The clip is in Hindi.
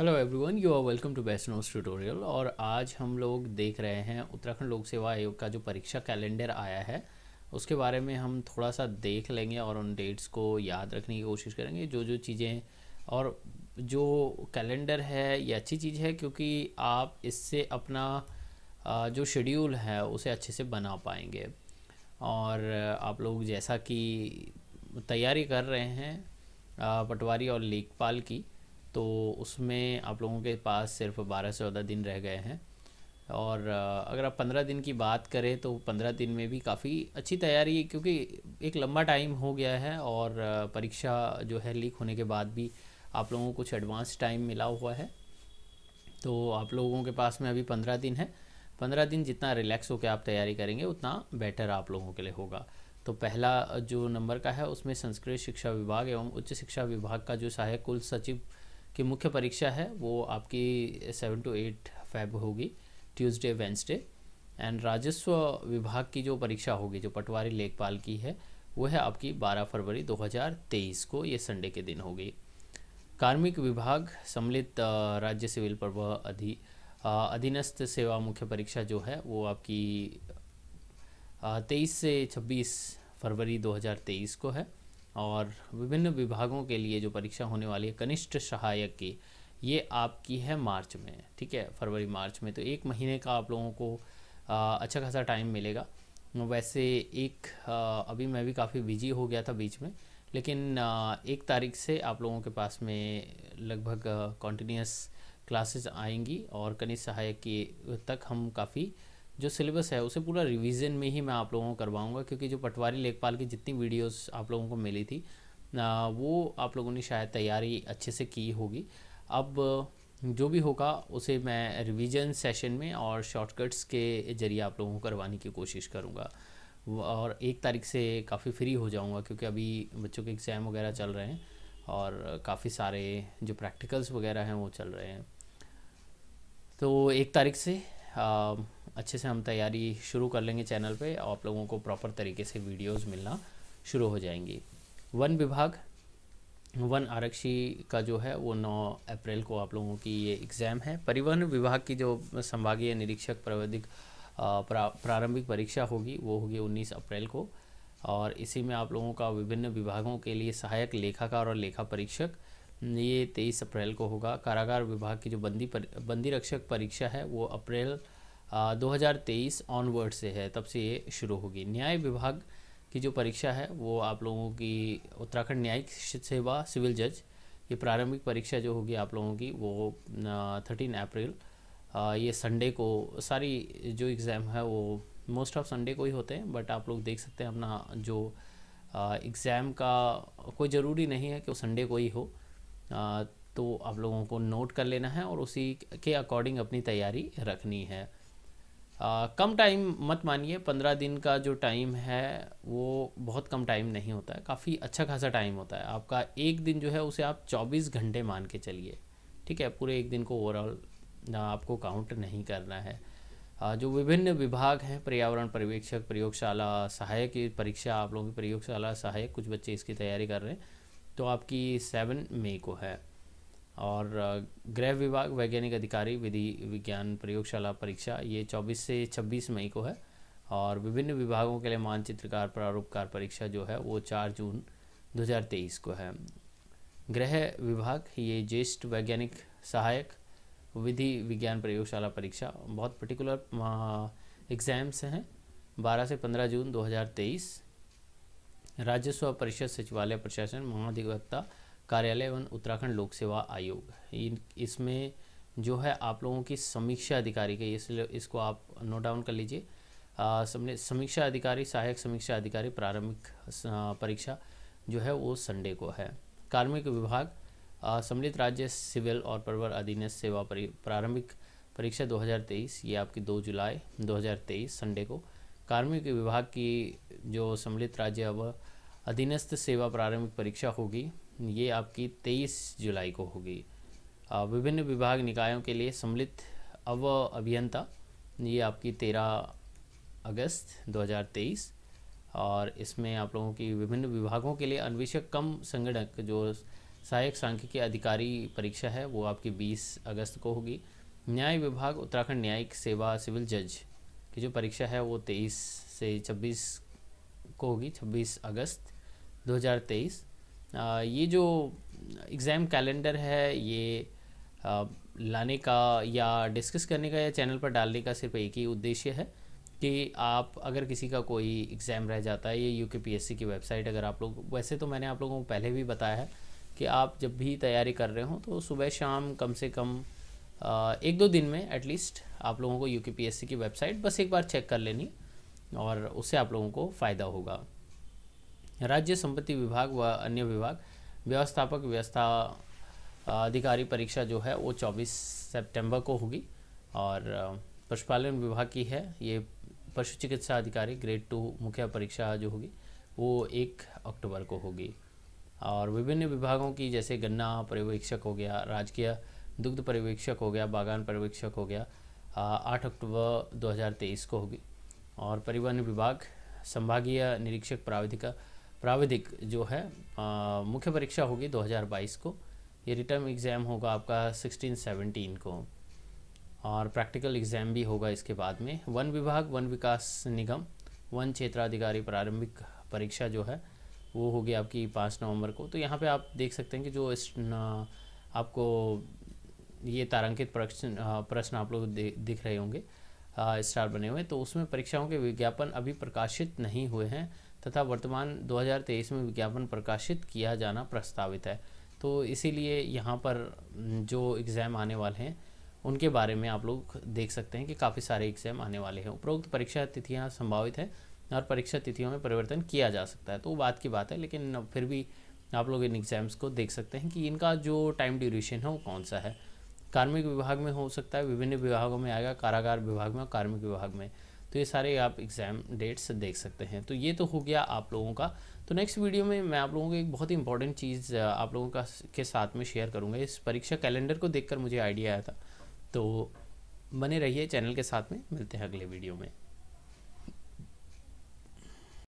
hello everyone you are welcome to best knows tutorial और आज हम लोग देख रहे हैं उत्तराखंड लोक सेवा आयोग का जो परीक्षा कैलेंडर आया है उसके बारे में हम थोड़ा सा देख लेंगे और उन डेट्स को याद रखने की कोशिश करेंगे जो जो चीज़ें और जो कैलेंडर है ये अच्छी चीज़ है क्योंकि आप इससे अपना जो शेड्यूल है उसे अच्छे से बना पाएंगे और आप लोग जैसा कि तैयारी कर रहे हैं पटवारी और लेखपाल की तो उसमें आप लोगों के पास सिर्फ बारह से चौदह दिन रह गए हैं और अगर आप पंद्रह दिन की बात करें तो पंद्रह दिन में भी काफ़ी अच्छी तैयारी है क्योंकि एक लंबा टाइम हो गया है और परीक्षा जो है लीक होने के बाद भी आप लोगों को कुछ एडवांस टाइम मिला हुआ है तो आप लोगों के पास में अभी पंद्रह दिन है पंद्रह दिन जितना रिलैक्स होकर आप तैयारी करेंगे उतना बेटर आप लोगों के लिए होगा तो पहला जो नंबर का है उसमें संस्कृत शिक्षा विभाग एवं उच्च शिक्षा विभाग का जो सहायक कुल सचिव की मुख्य परीक्षा है वो आपकी सेवन टू एट फैब होगी ट्यूसडे वेंसडे एंड राजस्व विभाग की जो परीक्षा होगी जो पटवारी लेखपाल की है वो है आपकी 12 फरवरी 2023 को ये संडे के दिन होगी कार्मिक विभाग सम्मिलित राज्य सिविल प्रवाह अधि अधीनस्थ सेवा मुख्य परीक्षा जो है वो आपकी तेईस से छब्बीस फरवरी 2023 को है और विभिन्न विभागों के लिए जो परीक्षा होने वाली है कनिष्ठ सहायक की ये आपकी है मार्च में ठीक है फरवरी मार्च में तो एक महीने का आप लोगों को आ, अच्छा खासा टाइम मिलेगा वैसे एक आ, अभी मैं भी काफ़ी बिजी हो गया था बीच में लेकिन आ, एक तारीख से आप लोगों के पास में लगभग कॉन्टीन्यूस क्लासेस आएंगी और कनिष्ठ सहायक की तक हम काफ़ी जो सिलेबस है उसे पूरा रिवीजन में ही मैं आप लोगों को करवाऊंगा क्योंकि जो पटवारी लेखपाल की जितनी वीडियोस आप लोगों को मिली थी वो आप लोगों ने शायद तैयारी अच्छे से की होगी अब जो भी होगा उसे मैं रिवीजन सेशन में और शॉर्टकट्स के ज़रिए आप लोगों को करवाने की कोशिश करूँगा और एक तारीख से काफ़ी फ्री हो जाऊँगा क्योंकि अभी बच्चों के एग्ज़ाम वगैरह चल रहे हैं और काफ़ी सारे जो प्रैक्टिकल्स वगैरह हैं वो चल रहे हैं तो एक तारीख से आ, अच्छे से हम तैयारी शुरू कर लेंगे चैनल पे और आप लोगों को प्रॉपर तरीके से वीडियोस मिलना शुरू हो जाएंगी वन विभाग वन आरक्षी का जो है वो 9 अप्रैल को आप लोगों की ये एग्ज़ाम है परिवहन विभाग की जो संभागीय निरीक्षक प्रावधिक प्रारंभिक परीक्षा होगी वो होगी उन्नीस अप्रैल को और इसी में आप लोगों का विभिन्न विभागों के लिए सहायक लेखाकार और लेखा परीक्षक ये तेईस अप्रैल को होगा कारागार विभाग की जो बंदी पर, बंदी रक्षक परीक्षा है वो अप्रैल 2023 ऑनवर्ड से है तब से ये शुरू होगी न्याय विभाग की जो परीक्षा है वो आप लोगों की उत्तराखंड न्यायिक सेवा सिविल जज ये प्रारंभिक परीक्षा जो होगी आप लोगों की वो थर्टीन अप्रैल ये संडे को सारी जो एग्ज़ाम है वो मोस्ट ऑफ संडे को ही होते हैं बट आप लोग देख सकते हैं अपना जो एग्ज़ाम का कोई ज़रूरी नहीं है कि वो संडे को ही हो आ, तो आप लोगों को नोट कर लेना है और उसी के अकॉर्डिंग अपनी तैयारी रखनी है आ, कम टाइम मत मानिए पंद्रह दिन का जो टाइम है वो बहुत कम टाइम नहीं होता है काफ़ी अच्छा खासा टाइम होता है आपका एक दिन जो है उसे आप चौबीस घंटे मान के चलिए ठीक है पूरे एक दिन को ओवरऑल आपको काउंट नहीं करना है जो विभिन्न विभाग हैं पर्यावरण पर्यवेक्षक प्रयोगशाला सहायक की परीक्षा आप लोगों की प्रयोगशाला सहायक कुछ बच्चे इसकी तैयारी कर रहे हैं तो आपकी सेवन मई को है और गृह विभाग वैज्ञानिक अधिकारी विधि विज्ञान प्रयोगशाला परीक्षा ये 24 से 26 मई को है और विभिन्न विभागों के लिए मानचित्रकार प्रारूपकार परीक्षा जो है वो 4 जून 2023 को है गृह विभाग ये ज्येष्ठ वैज्ञानिक सहायक विधि विज्ञान प्रयोगशाला परीक्षा बहुत पर्टिकुलर एग्ज़ाम्स हैं 12 से 15 जून 2023 राजस्व परिषद सचिवालय प्रशासन महाधिवक्ता कार्यालय एवं उत्तराखंड लोक सेवा आयोग इसमें जो है आप लोगों की समीक्षा अधिकारी के इसलिए इसको आप नोट डाउन कर लीजिए सबने समीक्षा अधिकारी सहायक समीक्षा अधिकारी प्रारंभिक परीक्षा जो है वो संडे को है कार्मिक विभाग सम्मिलित राज्य सिविल और परिवार अधीन सेवा प्रारंभिक परीक्षा 2023 ये आपकी 2 जुलाई 2023 संडे को कार्मिक विभाग की जो सम्मिलित राज्य अब अधीनस्थ सेवा प्रारंभिक परीक्षा होगी ये आपकी तेईस जुलाई को होगी विभिन्न विभाग निकायों के लिए सम्मिलित अव अभियंता ये आपकी तेरह अगस्त 2023 और इसमें आप लोगों की विभिन्न विभागों के लिए अन्वेषक कम संगणक जो सहायक सांख्यिकी अधिकारी परीक्षा है वो आपकी 20 अगस्त को होगी न्याय विभाग उत्तराखंड न्यायिक सेवा सिविल जज की जो परीक्षा है वो 23 से 26 को होगी 26 अगस्त ये जो एग्ज़ाम कैलेंडर है ये लाने का या डिस्कस करने का या चैनल पर डालने का सिर्फ एक ही उद्देश्य है कि आप अगर किसी का कोई एग्ज़ाम रह जाता है ये यू के पी एस सी की वेबसाइट अगर आप लोग वैसे तो मैंने आप लोगों को पहले भी बताया है कि आप जब भी तैयारी कर रहे हो तो सुबह शाम कम से कम एक दो दिन में एटलीस्ट आप लोगों को यू के पी एस सी की वेबसाइट बस एक बार चेक कर लेनी और उससे आप लोगों को फ़ायदा होगा राज्य संपत्ति विभाग व अन्य विभाग व्यवस्थापक व्यवस्था अधिकारी परीक्षा जो है वो 24 सितंबर को होगी और पशुपालन विभाग की है ये पशु चिकित्सा अधिकारी ग्रेड टू मुख्य परीक्षा जो होगी वो एक अक्टूबर को होगी और विभिन्न विभागों की जैसे गन्ना पर्यवेक्षक हो गया राजकीय दुग्ध पर्यवेक्षक हो गया बागान पर्यवेक्षक हो गया आठ अक्टूबर 2023 को होगी और परिवहन विभाग संभागीय निरीक्षक प्राविधिका प्राविधिक जो है मुख्य परीक्षा होगी 2022 को ये रिटर्न एग्ज़ाम होगा आपका 16 17 को और प्रैक्टिकल एग्ज़ाम भी होगा इसके बाद में वन विभाग वन विकास निगम वन क्षेत्राधिकारी प्रारंभिक परीक्षा जो है वो होगी आपकी पाँच नवंबर को तो यहाँ पे आप देख सकते हैं कि जो इस आपको ये तारांकित प्रश्न प्रश्न आप लोग दिख रहे होंगे स्टार बने हुए तो उसमें परीक्षाओं के विज्ञापन अभी प्रकाशित नहीं हुए हैं तथा वर्तमान 2023 में विज्ञापन प्रकाशित किया जाना प्रस्तावित है तो इसीलिए यहाँ पर जो एग्ज़ाम आने वाले हैं उनके बारे में आप लोग देख सकते हैं कि काफ़ी सारे एग्ज़ाम आने वाले हैं उपरोक्त परीक्षा तिथियाँ संभावित हैं और परीक्षा तिथियों में परिवर्तन किया जा सकता है तो बात की बात है लेकिन फिर भी आप लोग इन एग्ज़ाम्स को देख सकते हैं कि इनका जो टाइम ड्यूरेशन है वो कौन सा है कार्मिक विभाग में हो सकता है विभिन्न विभागों में आएगा कारागार विभाग में और कार्मिक विभाग में तो ये सारे आप एग्ज़ाम डेट्स देख सकते हैं तो ये तो हो गया आप लोगों का तो नेक्स्ट वीडियो में मैं आप लोगों को एक बहुत ही इंपॉर्टेंट चीज़ आप लोगों का के साथ में शेयर करूँगा इस परीक्षा कैलेंडर को देखकर मुझे आइडिया आया था तो बने रहिए चैनल के साथ में मिलते हैं अगले वीडियो में